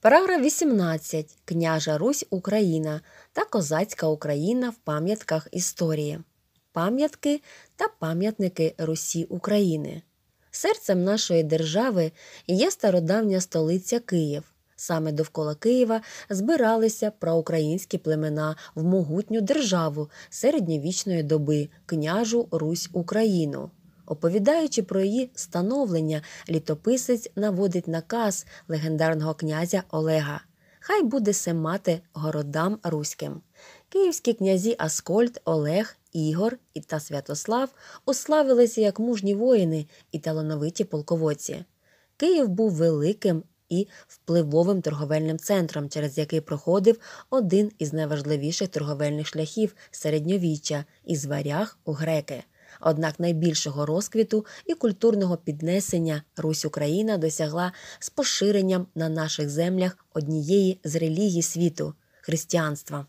Параграф 18. Княжа Русь Україна та Козацька Україна в пам'ятках історії. Пам'ятки та пам'ятники Русі України. Серцем нашої держави є стародавня столиця Київ. Саме довкола Києва збиралися проукраїнські племена в могутню державу середньовічної доби княжу Русь Україну. Оповідаючи про її становлення, літописець наводить наказ легендарного князя Олега. Хай буде се мати городам руським. Київські князі Аскольд, Олег, Ігор і та Святослав уславилися як мужні воїни і талановиті полководці. Київ був великим і впливовим торговельним центром, через який проходив один із найважливіших торговельних шляхів середньовіччя із варяг у греки. Однак найбільшого розквіту і культурного піднесення Русь Україна досягла з поширенням на наших землях однієї з релігій світу християнства.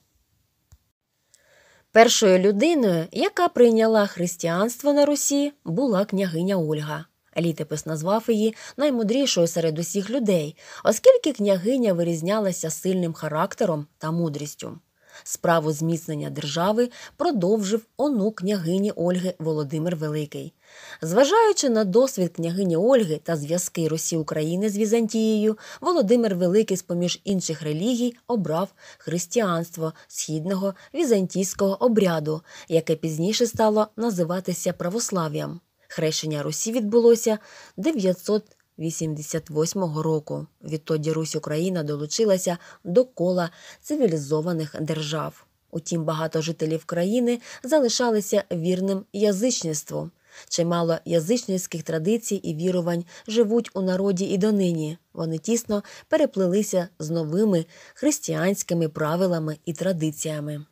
Першою людиною, яка прийняла християнство на Русі, була княгиня Ольга. Літепис назвав її наймудрішою серед усіх людей, оскільки княгиня вирізнялася сильним характером та мудрістю. Справу зміцнення держави продовжив онук княгині Ольги Володимир Великий. Зважаючи на досвід княгині Ольги та зв'язки Русі України з Візантією, Володимир Великий, з поміж інших релігій, обрав християнство східного візантійського обряду, яке пізніше стало називатися православ'ям. Хрещення Русі відбулося 900 88-го року. Відтоді Русь Україна долучилася до кола цивілізованих держав. Утім, багато жителів країни залишалися вірним язичництву. Чимало язичницьких традицій і вірувань живуть у народі і донині. Вони тісно переплилися з новими християнськими правилами і традиціями.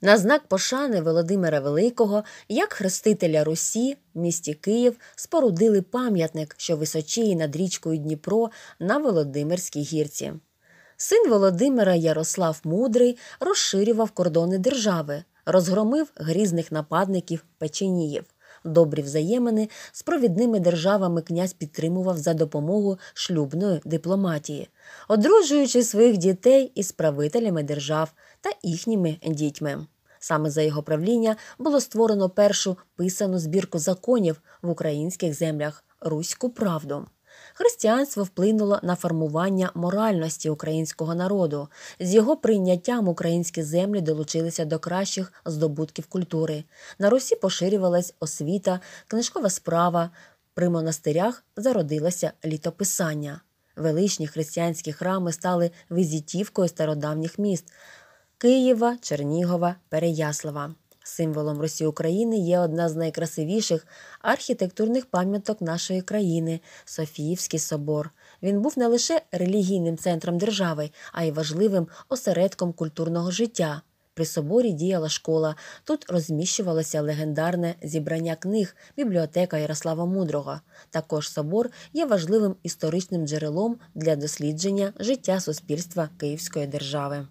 На знак пошани Володимира Великого, як хрестителя Русі, в місті Київ спорудили пам'ятник, що височіє над річкою Дніпро на Володимирській гірці. Син Володимира Ярослав Мудрий розширював кордони держави, розгромив грізних нападників печеніїв. Добрі взаємини з провідними державами князь підтримував за допомогу шлюбної дипломатії, одружуючи своїх дітей із правителями держав та їхніми дітьми. Саме за його правління було створено першу писану збірку законів в українських землях Руську правду. Християнство вплинуло на формування моральності українського народу. З його прийняттям українські землі долучилися до кращих здобутків культури. На Русі поширювалась освіта, книжкова справа. При монастирях зародилося літописання. Величні християнські храми стали візитівкою стародавніх міст. Києва, Чернігова, Переяслава. Символом Русі України є одна з найкрасивіших архітектурних пам'яток нашої країни Софіївський собор. Він був не лише релігійним центром держави, а й важливим осередком культурного життя. При соборі діяла школа. Тут розміщувалося легендарне зібрання книг, бібліотека Ярослава Мудрого. Також собор є важливим історичним джерелом для дослідження життя суспільства Київської держави.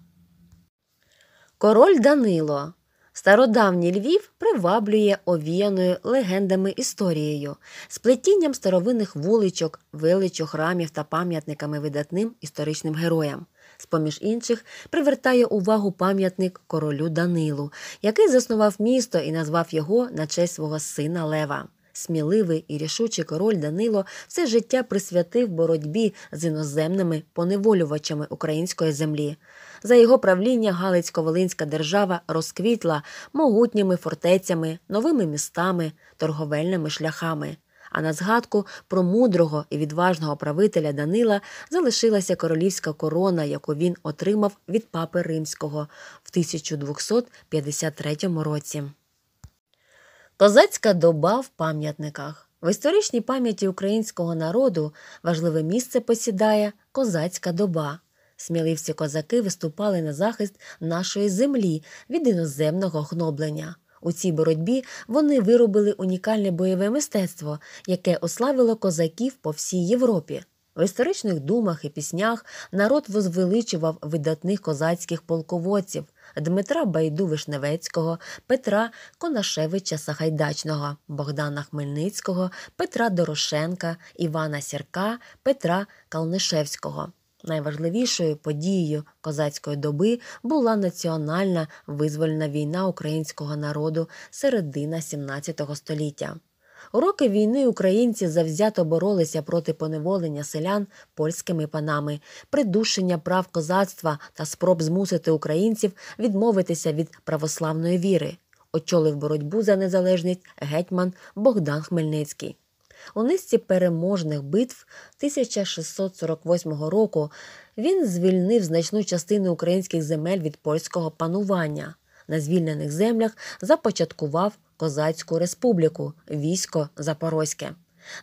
Король Данило. Стародавній Львів приваблює овіяною легендами історією, сплетінням старовинних вуличок, величу храмів та пам'ятниками видатним історичним героям. З-поміж інших привертає увагу пам'ятник королю Данилу, який заснував місто і назвав його на честь свого сина Лева. Сміливий і рішучий король Данило все життя присвятив боротьбі з іноземними поневолювачами української землі. За його правління Галицько-Волинська держава розквітла могутніми фортецями, новими містами, торговельними шляхами. А на згадку про мудрого і відважного правителя Данила залишилася королівська корона, яку він отримав від папи римського в 1253 році. Козацька доба в пам'ятниках. В історичній пам'яті українського народу важливе місце посідає козацька доба. Сміливці козаки виступали на захист нашої землі від іноземного гноблення. У цій боротьбі вони виробили унікальне бойове мистецтво, яке ославило козаків по всій Європі. В історичних думах і піснях народ возвеличував видатних козацьких полководців. Дмитра Байду Вишневецького, Петра Конашевича Сахайдачного, Богдана Хмельницького, Петра Дорошенка, Івана Сірка, Петра Калнишевського. Найважливішою подією козацької доби була національна визвольна війна українського народу середина XVII століття. Роки війни українці завзято боролися проти поневолення селян польськими панами, придушення прав козацтва та спроб змусити українців відмовитися від православної віри. Очолив боротьбу за незалежність гетьман Богдан Хмельницький. У низці переможних битв 1648 року він звільнив значну частину українських земель від польського панування. На звільнених землях започаткував Козацьку республіку, військо Запорозьке.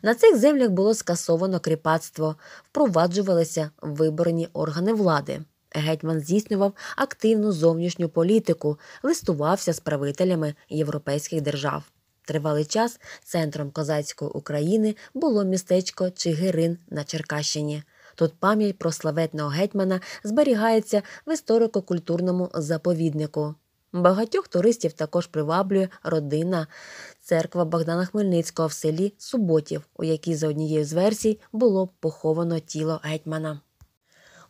На цих землях було скасовано кріпацтво, впроваджувалися виборні органи влади. Гетьман здійснював активну зовнішню політику, листувався з правителями європейських держав. Тривалий час центром козацької України було містечко Чигирин на Черкащині. Тут пам'ять про славетного гетьмана зберігається в історико-культурному заповіднику. Багатьох туристів також приваблює родина церква Богдана Хмельницького в селі Суботів, у якій за однією з версій було поховано тіло гетьмана.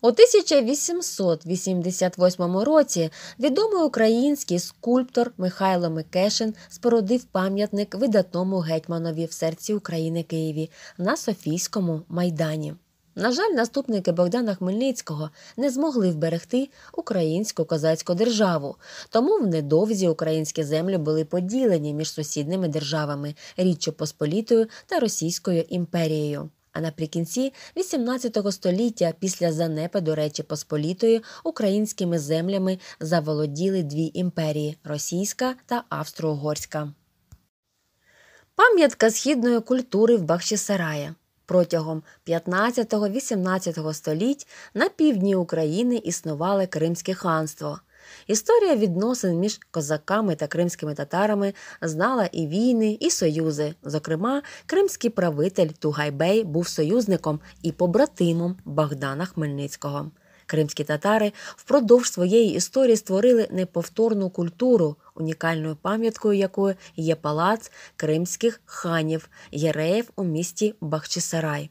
У 1888 році відомий український скульптор Михайло Микешин спорудив пам'ятник видатному гетьманові в серці України Києві на Софійському майдані. На жаль, наступники Богдана Хмельницького не змогли вберегти українську козацьку державу, тому в недовзі українські землі були поділені між сусідними державами Річчю Посполітою та Російською імперією. А наприкінці XVIII століття, після занепаду Речі Посполітої, українськими землями заволоділи дві імперії Російська та Австро-Угорська. Пам'ятка східної культури в Бахчисараї Протягом 15-18 століть на півдні України існувало Кримське ханство. Історія відносин між козаками та кримськими татарами знала і війни, і союзи. Зокрема, кримський правитель Тугайбей був союзником і побратимом Богдана Хмельницького. Кримські татари впродовж своєї історії створили неповторну культуру, унікальною пам'яткою якої є палац кримських ханів, єреїв у місті Бахчисарай.